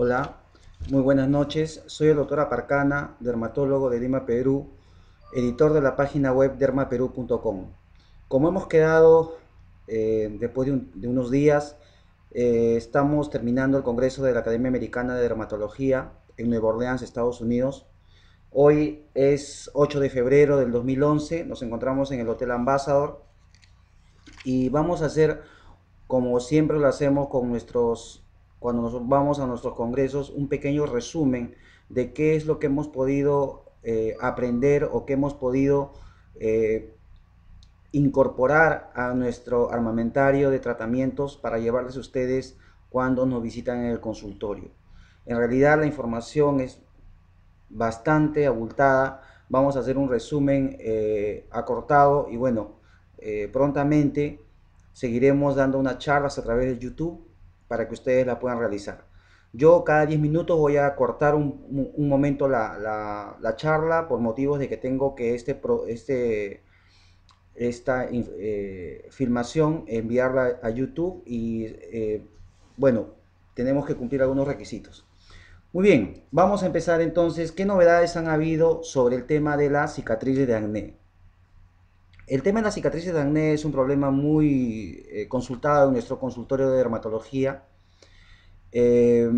Hola, muy buenas noches. Soy el doctor Aparcana, dermatólogo de Lima, Perú, editor de la página web dermaperú.com. Como hemos quedado eh, después de, unos días, eh, estamos terminando el Congreso de la Academia Americana de Dermatología en Nueva Orleans, Estados Unidos. Hoy es 8 de febrero del 2011, nos encontramos en el Hotel Ambassador y vamos a hacer, como siempre lo hacemos con nuestros cuando nos vamos a nuestros congresos, un pequeño resumen de qué es lo que hemos podido eh, aprender o qué hemos podido eh, incorporar a nuestro armamentario de tratamientos para llevarles a ustedes cuando nos visitan en el consultorio. En realidad la información es bastante abultada. Vamos a hacer un resumen eh, acortado y bueno, prontamente seguiremos dando unas charlas a través de YouTube para que ustedes la puedan realizar. Yo cada 10 minutos voy a cortar un, momento la, charla por motivos de que tengo que este, este esta eh, filmación enviarla a YouTube y eh, bueno, tenemos que cumplir algunos requisitos. Muy bien, vamos a empezar entonces. ¿Qué novedades han habido sobre el tema de las cicatrices de acné? El tema de las cicatrices de acné es un problema muy eh, consultado en nuestro consultorio de dermatología. Eh,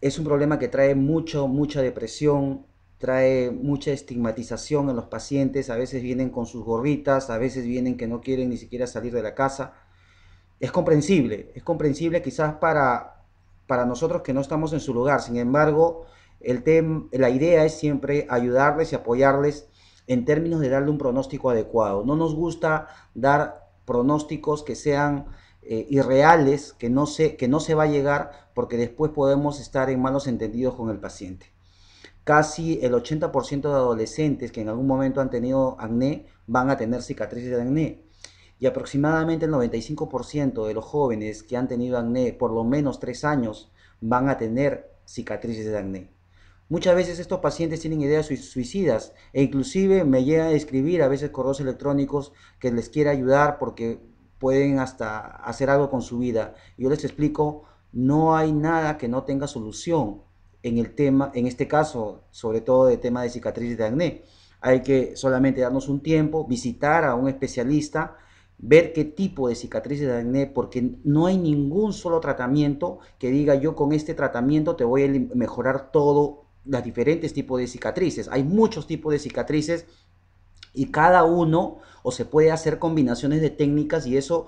es un problema que trae mucho, mucha depresión, trae mucha estigmatización en los pacientes. A veces vienen con sus gorritas, a veces vienen que no quieren ni siquiera salir de la casa. Es comprensible, es comprensible quizás para, para nosotros que no estamos en su lugar. Sin embargo, el la idea es siempre ayudarles y apoyarles en términos de darle un pronóstico adecuado. No nos gusta dar pronósticos que sean eh, irreales, que no, se, que no se va a llegar, porque después podemos estar en malos entendidos con el paciente. Casi el 80% de adolescentes que en algún momento han tenido acné van a tener cicatrices de acné. Y aproximadamente el 95% de los jóvenes que han tenido acné por lo menos 3 años van a tener cicatrices de acné. Muchas veces estos pacientes tienen ideas suicidas e inclusive me llegan a escribir a veces correos electrónicos que les quiera ayudar porque pueden hasta hacer algo con su vida. Yo les explico, no hay nada que no tenga solución en el tema, en este caso, sobre todo de tema de cicatrices de acné. Hay que solamente darnos un tiempo, visitar a un especialista, ver qué tipo de cicatrices de acné, porque no hay ningún solo tratamiento que diga yo con este tratamiento te voy a mejorar todo las diferentes tipos de cicatrices. Hay muchos tipos de cicatrices y cada uno o se puede hacer combinaciones de técnicas y eso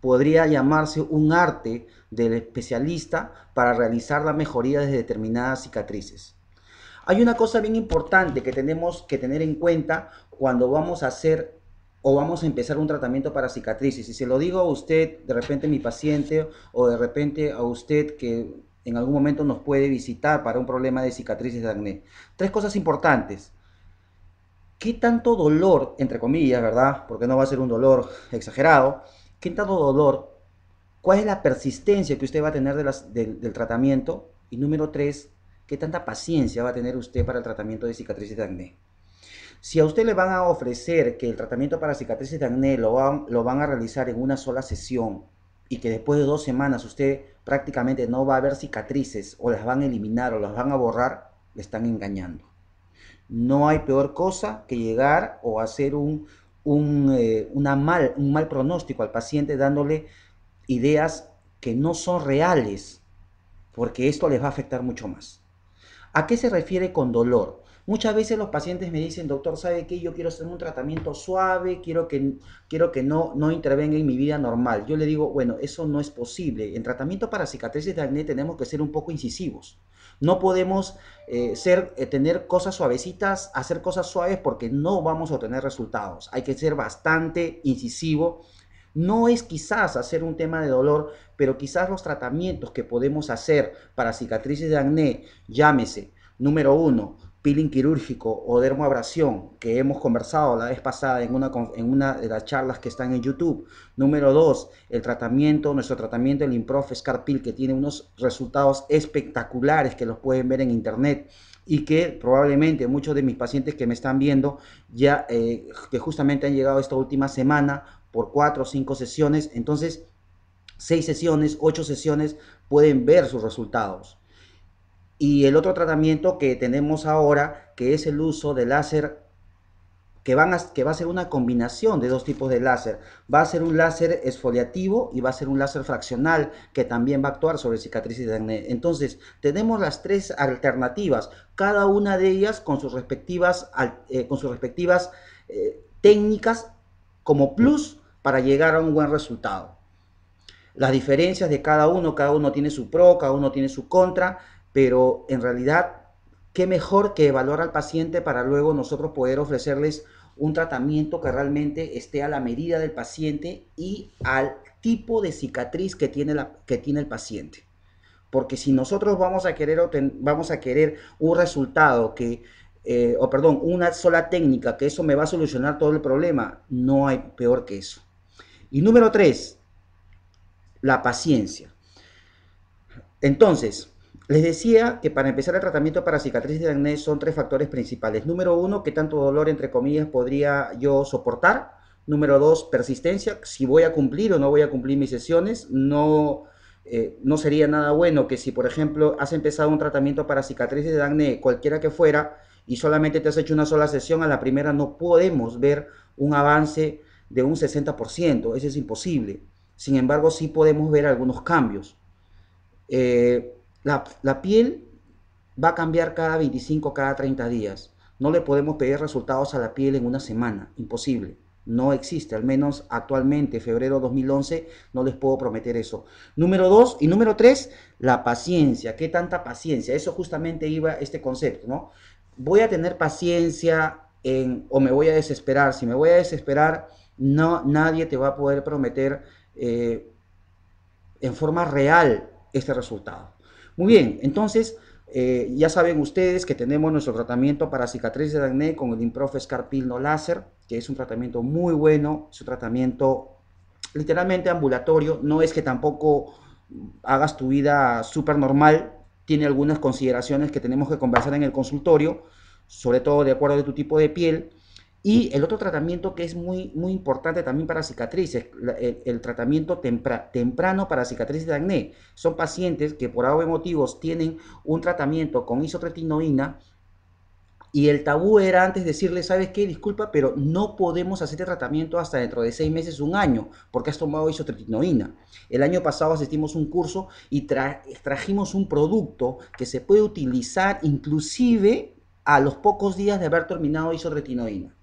podría llamarse un arte del especialista para realizar la mejoría de determinadas cicatrices. Hay una cosa bien importante que tenemos que tener en cuenta cuando vamos a hacer o vamos a empezar un tratamiento para cicatrices. Y se lo digo a usted, de repente mi paciente, o de repente a usted que en algún momento nos puede visitar para un problema de cicatrices de acné. Tres cosas importantes. ¿Qué tanto dolor, entre comillas, verdad? Porque no va a ser un dolor exagerado. ¿Qué tanto dolor? ¿Cuál es la persistencia que usted va a tener del tratamiento? Y número tres, ¿qué tanta paciencia va a tener usted para el tratamiento de cicatrices de acné? Si a usted le van a ofrecer que el tratamiento para cicatrices de acné lo lo van a realizar en una sola sesión, y que después de dos semanas usted prácticamente no va a ver cicatrices o las van a eliminar o las van a borrar, le están engañando. No hay peor cosa que llegar o hacer un, eh, mal, un mal pronóstico al paciente dándole ideas que no son reales, porque esto les va a afectar mucho más. ¿A qué se refiere con dolor? Muchas veces los pacientes me dicen, doctor, ¿sabe qué? Yo quiero hacer un tratamiento suave, quiero que, quiero que no, no intervenga en mi vida normal. Yo le digo, bueno, eso no es posible. En tratamiento para cicatrices de acné tenemos que ser un poco incisivos. No podemos eh, ser, eh, tener cosas suavecitas, hacer cosas suaves porque no vamos a obtener resultados. Hay que ser bastante incisivo no es quizás hacer un tema de dolor, pero quizás los tratamientos que podemos hacer para cicatrices de acné, llámese, número uno, peeling quirúrgico o dermoabrasión, que hemos conversado la vez pasada en una, en una de las charlas que están en YouTube. Número dos, el tratamiento, nuestro tratamiento el Improf Scarpil, que tiene unos resultados espectaculares que los pueden ver en internet y que probablemente muchos de mis pacientes que me están viendo ya eh, que justamente han llegado esta última semana por cuatro o cinco sesiones, entonces seis sesiones, ocho sesiones pueden ver sus resultados. Y el otro tratamiento que tenemos ahora, que es el uso de láser, que, va a ser una combinación de dos tipos de láser. Va a ser un láser esfoliativo y va a ser un láser fraccional, que también va a actuar sobre cicatrices de acné. Entonces, tenemos las tres alternativas, cada una de ellas con sus respectivas, eh, con sus respectivas eh, técnicas como plus para llegar a un buen resultado. Las diferencias de cada uno, cada uno tiene su pro, cada uno tiene su contra, pero en realidad, ¿qué mejor que evaluar al paciente para luego nosotros poder ofrecerles un tratamiento que realmente esté a la medida del paciente y al tipo de cicatriz que tiene, la, que tiene el paciente? Porque si nosotros vamos a querer, vamos a querer un resultado que eh, o perdón, una sola técnica, que eso me va a solucionar todo el problema, no hay peor que eso. Y número tres, la paciencia. Entonces, les decía que para empezar el tratamiento para cicatrices de acné son tres factores principales. Número uno, qué tanto dolor, entre comillas, podría yo soportar. Número dos, persistencia, si voy a cumplir o no voy a cumplir mis sesiones. No, eh, no sería nada bueno que si, por ejemplo, has empezado un tratamiento para cicatrices de acné, cualquiera que fuera, y solamente te has hecho una sola sesión, a la primera no podemos ver un avance de un 60%, eso es imposible. Sin embargo, sí podemos ver algunos cambios. Eh, la, piel va a cambiar cada 25, cada 30 días. No le podemos pedir resultados a la piel en una semana, imposible. No existe, al menos actualmente, febrero 2011, no les puedo prometer eso. Número dos y número tres, la paciencia. ¿Qué tanta paciencia? Eso justamente iba este concepto, ¿no? Voy a tener paciencia o me voy a desesperar. Si me voy a desesperar, no, nadie te va a poder prometer eh, en forma real este resultado. Muy bien, entonces eh, ya saben ustedes que tenemos nuestro tratamiento para cicatrices de acné con el Improfe Scarpino Láser, que es un tratamiento muy bueno, es un tratamiento literalmente ambulatorio, no es que tampoco hagas tu vida súper normal, tiene algunas consideraciones que tenemos que conversar en el consultorio, sobre todo de acuerdo a tu tipo de piel, y el otro tratamiento que es muy, muy importante también para cicatrices, el, tratamiento temprano para cicatrices de acné. Son pacientes que por algo motivo e motivos tienen un tratamiento con isotretinoína y el tabú era antes decirle, ¿sabes qué? Disculpa, pero no podemos hacer hacerte tratamiento hasta dentro de seis meses, un año, porque has tomado isotretinoína. El año pasado asistimos un curso y trajimos un producto que se puede utilizar inclusive a los pocos días de haber terminado isotretinoína.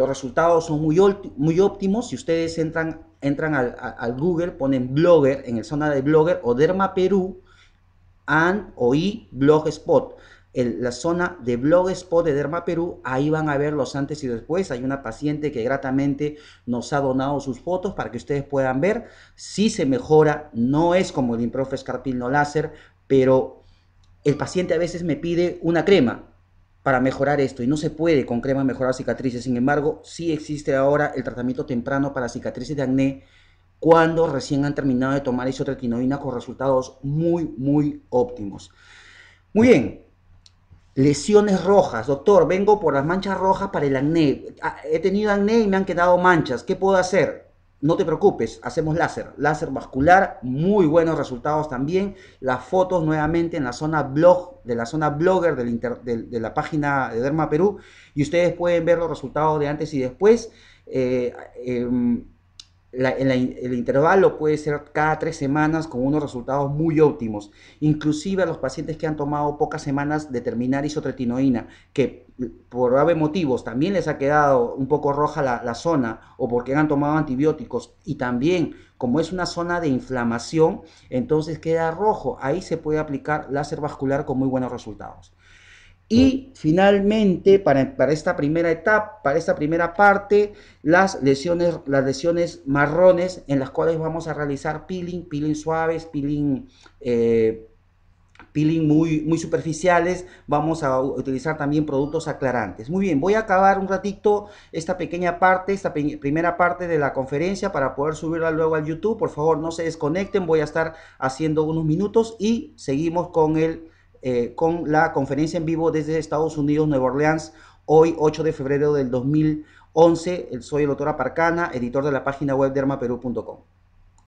Los resultados son muy, óptimos si ustedes entran, entran al, Google, ponen Blogger en el zona de Blogger o Derma Perú and o y Blogspot. En la zona de Blogspot de Derma Perú, ahí van a ver los antes y después. Hay una paciente que gratamente nos ha donado sus fotos para que ustedes puedan ver si se mejora. No es como el Improfe cartil no láser, pero el paciente a veces me pide una crema para mejorar esto y no se puede con crema mejorar cicatrices. Sin embargo, sí existe ahora el tratamiento temprano para cicatrices de acné cuando recién han terminado de tomar isotretinoína con resultados muy, muy óptimos. Muy bien. Lesiones rojas. Doctor, vengo por las manchas rojas para el acné. Ah, he tenido acné y me han quedado manchas. ¿Qué puedo hacer? No te preocupes, hacemos láser, láser vascular, muy buenos resultados también. Las fotos nuevamente en la zona blog, de la zona blogger de, la página de Derma Perú y ustedes pueden ver los resultados de antes y después. Eh, em, el, intervalo puede ser cada tres semanas con unos resultados muy óptimos. Inclusive a los pacientes que han tomado pocas semanas de terminar isotretinoína, que por graves motivos también les ha quedado un poco roja la, la zona o porque han tomado antibióticos y también como es una zona de inflamación, entonces queda rojo. Ahí se puede aplicar láser vascular con muy buenos resultados. Y finalmente, para, esta primera etapa, para esta primera parte, las lesiones, las lesiones marrones en las cuales vamos a realizar peeling, peeling suaves, peeling, eh, peeling muy, muy superficiales. Vamos a utilizar también productos aclarantes. Muy bien, voy a acabar un ratito esta pequeña parte, esta primera parte de la conferencia para poder subirla luego al YouTube. Por favor, no se desconecten, voy a estar haciendo unos minutos y seguimos con el eh, con la conferencia en vivo desde Estados Unidos, Nueva Orleans, hoy 8 de febrero del 2011. Soy el autor Aparcana, editor de la página web dermaperú.com.